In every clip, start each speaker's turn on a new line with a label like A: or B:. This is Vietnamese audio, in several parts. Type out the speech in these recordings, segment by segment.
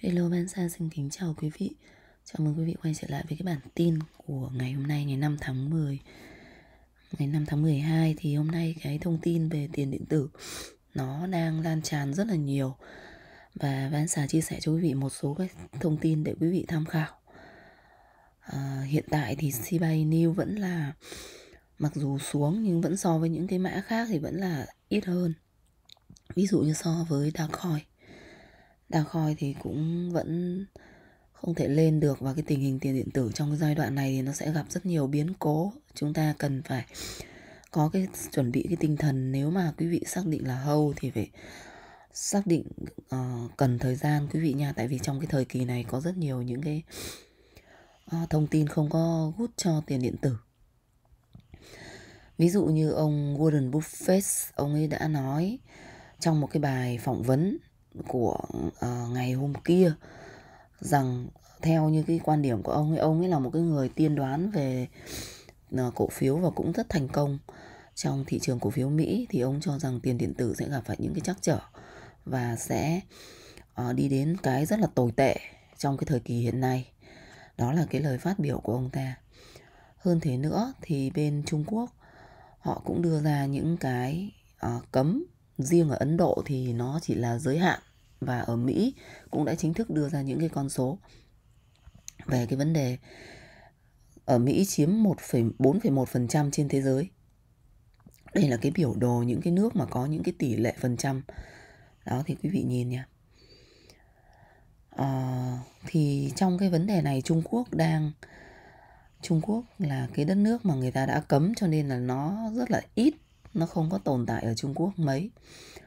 A: Hello Bansa xin kính chào quý vị Chào mừng quý vị quay trở lại với cái bản tin của ngày hôm nay ngày 5 tháng 10 Ngày 5 tháng 12 thì hôm nay cái thông tin về tiền điện tử nó đang lan tràn rất là nhiều Và Bansa chia sẻ cho quý vị một số cái thông tin để quý vị tham khảo à, Hiện tại thì Sibay New vẫn là mặc dù xuống nhưng vẫn so với những cái mã khác thì vẫn là ít hơn Ví dụ như so với Darkcoin đa khoi thì cũng vẫn không thể lên được và cái tình hình tiền điện tử trong cái giai đoạn này thì nó sẽ gặp rất nhiều biến cố chúng ta cần phải có cái chuẩn bị cái tinh thần nếu mà quý vị xác định là hâu thì phải xác định uh, cần thời gian quý vị nha tại vì trong cái thời kỳ này có rất nhiều những cái uh, thông tin không có hút cho tiền điện tử ví dụ như ông Warren Buffett ông ấy đã nói trong một cái bài phỏng vấn của uh, ngày hôm kia rằng theo như cái quan điểm của ông ấy ông ấy là một cái người tiên đoán về uh, cổ phiếu và cũng rất thành công trong thị trường cổ phiếu Mỹ thì ông cho rằng tiền điện tử sẽ gặp phải những cái trắc trở và sẽ uh, đi đến cái rất là tồi tệ trong cái thời kỳ hiện nay đó là cái lời phát biểu của ông ta hơn thế nữa thì bên Trung Quốc họ cũng đưa ra những cái uh, cấm riêng ở Ấn Độ thì nó chỉ là giới hạn và ở Mỹ cũng đã chính thức đưa ra những cái con số về cái vấn đề ở Mỹ chiếm 1,4,1% trên thế giới. Đây là cái biểu đồ những cái nước mà có những cái tỷ lệ phần trăm. Đó thì quý vị nhìn nha. À, thì trong cái vấn đề này Trung Quốc đang Trung Quốc là cái đất nước mà người ta đã cấm cho nên là nó rất là ít, nó không có tồn tại ở Trung Quốc mấy.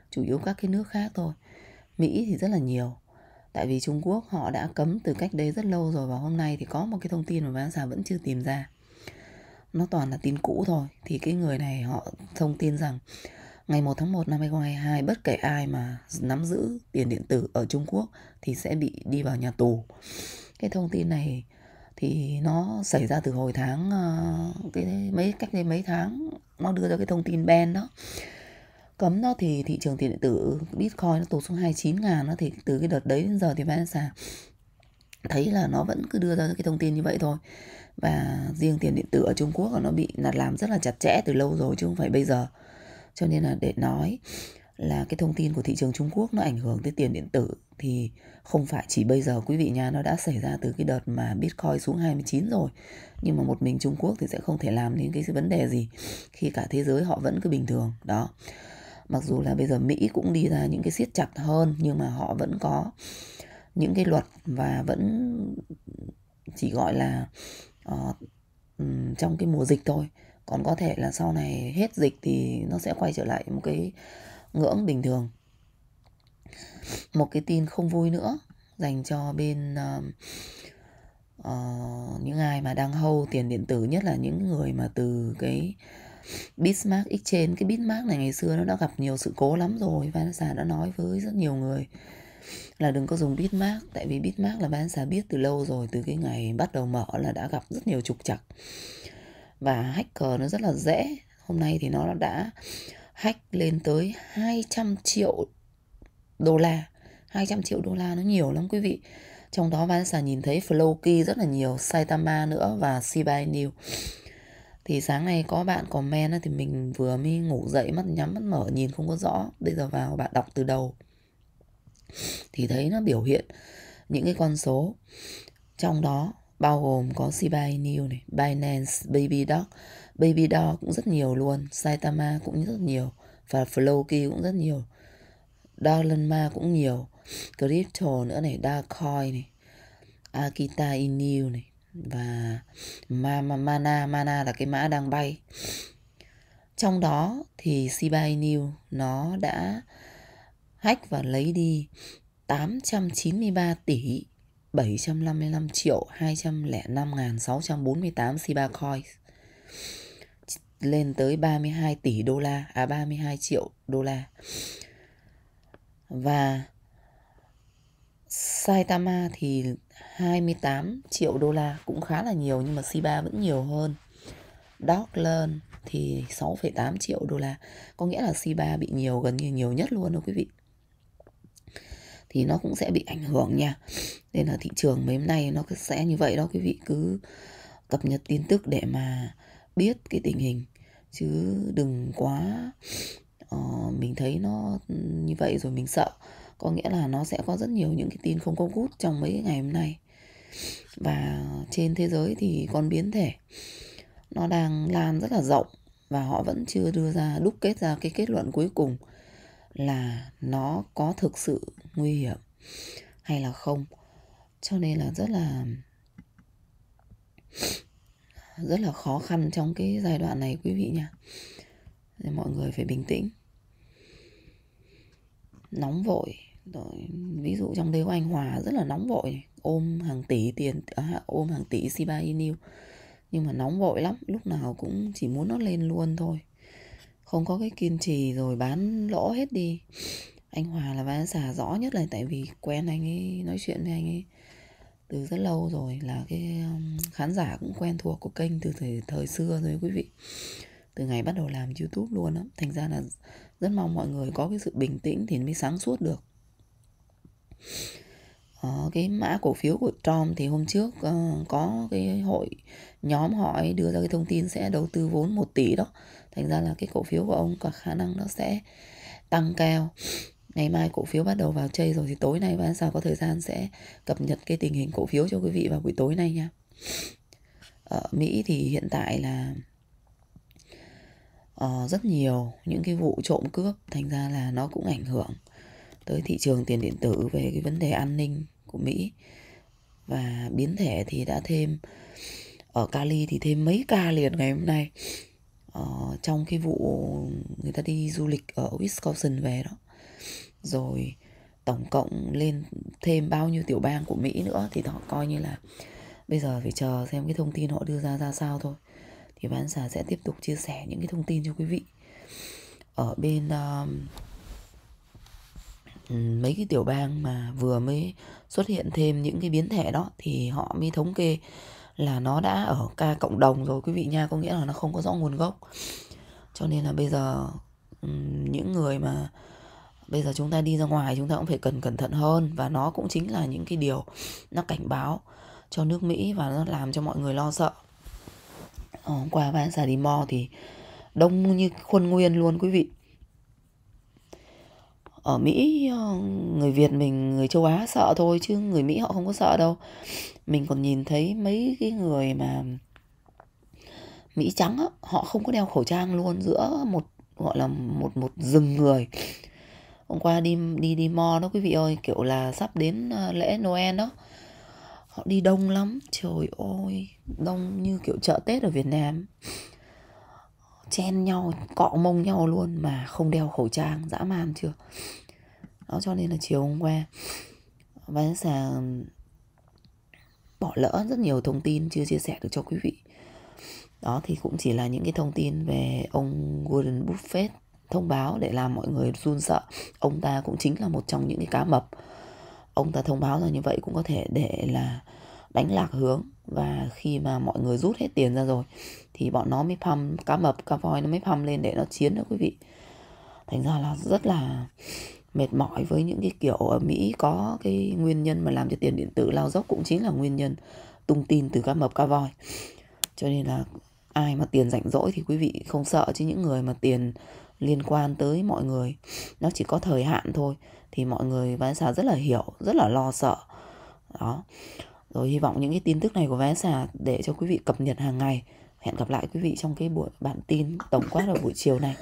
A: Chủ yếu các cái nước khác thôi. Mỹ thì rất là nhiều tại vì Trung Quốc họ đã cấm từ cách đây rất lâu rồi và hôm nay thì có một cái thông tin mà bán xà vẫn chưa tìm ra nó toàn là tin cũ thôi thì cái người này họ thông tin rằng ngày 1 tháng 1 năm 2022 bất kể ai mà nắm giữ tiền điện tử ở Trung Quốc thì sẽ bị đi vào nhà tù cái thông tin này thì nó xảy ra từ hồi tháng ờ, cái mấy cách đây mấy tháng nó đưa ra cái thông tin ban đó cấm đó thì thị trường tiền điện tử Bitcoin nó tụt xuống 29 ngàn nó thì từ cái đợt đấy đến giờ thì Vanessa thấy là nó vẫn cứ đưa ra cái thông tin như vậy thôi và riêng tiền điện tử ở Trung Quốc là nó bị là làm rất là chặt chẽ từ lâu rồi chứ không phải bây giờ cho nên là để nói là cái thông tin của thị trường Trung Quốc nó ảnh hưởng tới tiền điện tử thì không phải chỉ bây giờ quý vị nha nó đã xảy ra từ cái đợt mà Bitcoin xuống 29 rồi nhưng mà một mình Trung Quốc thì sẽ không thể làm đến cái vấn đề gì khi cả thế giới họ vẫn cứ bình thường đó mặc dù là bây giờ Mỹ cũng đi ra những cái siết chặt hơn nhưng mà họ vẫn có những cái luật và vẫn chỉ gọi là uh, trong cái mùa dịch thôi còn có thể là sau này hết dịch thì nó sẽ quay trở lại một cái ngưỡng bình thường một cái tin không vui nữa dành cho bên uh, uh, những ai mà đang hâu tiền điện tử nhất là những người mà từ cái Bismarck Exchange cái Bismarck này ngày xưa nó đã gặp nhiều sự cố lắm rồi và Vanessa đã nói với rất nhiều người là đừng có dùng Bitmark tại vì Bitmark là Vanessa biết từ lâu rồi từ cái ngày bắt đầu mở là đã gặp rất nhiều trục trặc và hacker nó rất là dễ hôm nay thì nó đã hack lên tới 200 triệu đô la 200 triệu đô la nó nhiều lắm quý vị trong đó Vanessa nhìn thấy Flowkey rất là nhiều Saitama nữa và Shiba Inu thì sáng nay có bạn comment thì mình vừa mới ngủ dậy mắt nhắm mắt mở nhìn không có rõ bây giờ vào bạn đọc từ đầu thì thấy nó biểu hiện những cái con số trong đó bao gồm có Shiba Inu này, Binance, Baby Dog, Baby Dog cũng rất nhiều luôn, Saitama cũng rất nhiều và Floki cũng rất nhiều, Darlenma cũng nhiều, Crypto nữa này, Darkcoin này, Akita Inu này, và ma, ma, mana mana là cái mã đang bay trong đó thì Shiba Inu nó đã hack và lấy đi 893 tỷ 755 triệu 205 ngàn 648 Shiba Coin lên tới 32 tỷ đô la à 32 triệu đô la và Saitama thì 28 triệu đô la cũng khá là nhiều nhưng mà Shiba vẫn nhiều hơn. Dockland thì 6,8 triệu đô la. Có nghĩa là Shiba bị nhiều gần như nhiều nhất luôn đó quý vị. Thì nó cũng sẽ bị ảnh hưởng nha. Nên là thị trường mấy hôm nay nó sẽ như vậy đó quý vị cứ cập nhật tin tức để mà biết cái tình hình chứ đừng quá uh, mình thấy nó như vậy rồi mình sợ có nghĩa là nó sẽ có rất nhiều những cái tin không có gút trong mấy ngày hôm nay và trên thế giới thì con biến thể nó đang lan rất là rộng và họ vẫn chưa đưa ra đúc kết ra cái kết luận cuối cùng là nó có thực sự nguy hiểm hay là không cho nên là rất là rất là khó khăn trong cái giai đoạn này quý vị nha mọi người phải bình tĩnh nóng vội rồi ví dụ trong đấy có anh Hòa rất là nóng vội ôm hàng tỷ tiền à, ôm hàng tỷ Shiba Inu nhưng mà nóng vội lắm lúc nào cũng chỉ muốn nó lên luôn thôi không có cái kiên trì rồi bán lỗ hết đi anh Hòa là bán xả rõ nhất là tại vì quen anh ấy nói chuyện với anh ấy từ rất lâu rồi là cái um, khán giả cũng quen thuộc của kênh từ thời, thời xưa rồi quý vị từ ngày bắt đầu làm YouTube luôn á thành ra là rất mong mọi người có cái sự bình tĩnh thì mới sáng suốt được Ờ, cái mã cổ phiếu của Trom thì hôm trước uh, có cái hội nhóm họ ấy đưa ra cái thông tin sẽ đầu tư vốn 1 tỷ đó thành ra là cái cổ phiếu của ông có khả năng nó sẽ tăng cao ngày mai cổ phiếu bắt đầu vào chơi rồi thì tối nay bán sao có thời gian sẽ cập nhật cái tình hình cổ phiếu cho quý vị vào buổi tối nay nha ở ờ, Mỹ thì hiện tại là uh, rất nhiều những cái vụ trộm cướp thành ra là nó cũng ảnh hưởng tới thị trường tiền điện tử về cái vấn đề an ninh của Mỹ và biến thể thì đã thêm ở Cali thì thêm mấy ca liền ngày hôm nay ờ, trong cái vụ người ta đi du lịch ở Wisconsin về đó rồi tổng cộng lên thêm bao nhiêu tiểu bang của Mỹ nữa thì họ coi như là bây giờ phải chờ xem cái thông tin họ đưa ra ra sao thôi thì bán xà sẽ tiếp tục chia sẻ những cái thông tin cho quý vị ở bên uh, Ừ, mấy cái tiểu bang mà vừa mới xuất hiện thêm những cái biến thể đó thì họ mới thống kê là nó đã ở ca cộng đồng rồi quý vị nha có nghĩa là nó không có rõ nguồn gốc cho nên là bây giờ ừ, những người mà bây giờ chúng ta đi ra ngoài chúng ta cũng phải cần cẩn thận hơn và nó cũng chính là những cái điều nó cảnh báo cho nước Mỹ và nó làm cho mọi người lo sợ hôm ờ, qua van Salimore thì đông như khuôn nguyên luôn quý vị ở Mỹ ờ, người Việt mình người châu Á sợ thôi chứ người Mỹ họ không có sợ đâu mình còn nhìn thấy mấy cái người mà Mỹ trắng á, họ không có đeo khẩu trang luôn giữa một gọi là một một rừng người hôm qua đi đi đi mo đó quý vị ơi kiểu là sắp đến ờ, lễ Noel đó họ đi đông lắm trời ơi đông như kiểu chợ Tết ở Việt Nam chen nhau cọ mông nhau luôn mà không đeo khẩu trang dã man chưa đó cho nên là chiều hôm qua Vanessa bỏ lỡ rất nhiều thông tin chưa chia sẻ được cho quý vị đó thì cũng chỉ là những cái thông tin về ông Warren Buffett thông báo để làm mọi người run sợ ông ta cũng chính là một trong những cái cá mập ông ta thông báo ra như vậy cũng có thể để là đánh lạc hướng và khi mà mọi người rút hết tiền ra rồi thì bọn nó mới pump cá mập cá voi nó mới pump lên để nó chiến đó quý vị thành ra là rất là mệt mỏi với những cái kiểu ở mỹ có cái nguyên nhân mà làm cho tiền điện tử lao dốc cũng chính là nguyên nhân tung tin từ cá mập cá voi cho nên là ai mà tiền rảnh rỗi thì quý vị không sợ chứ những người mà tiền liên quan tới mọi người nó chỉ có thời hạn thôi thì mọi người bán xà rất là hiểu rất là lo sợ đó rồi hy vọng những cái tin tức này của vé xà để cho quý vị cập nhật hàng ngày. Hẹn gặp lại quý vị trong cái buổi bản tin tổng quát vào buổi chiều này.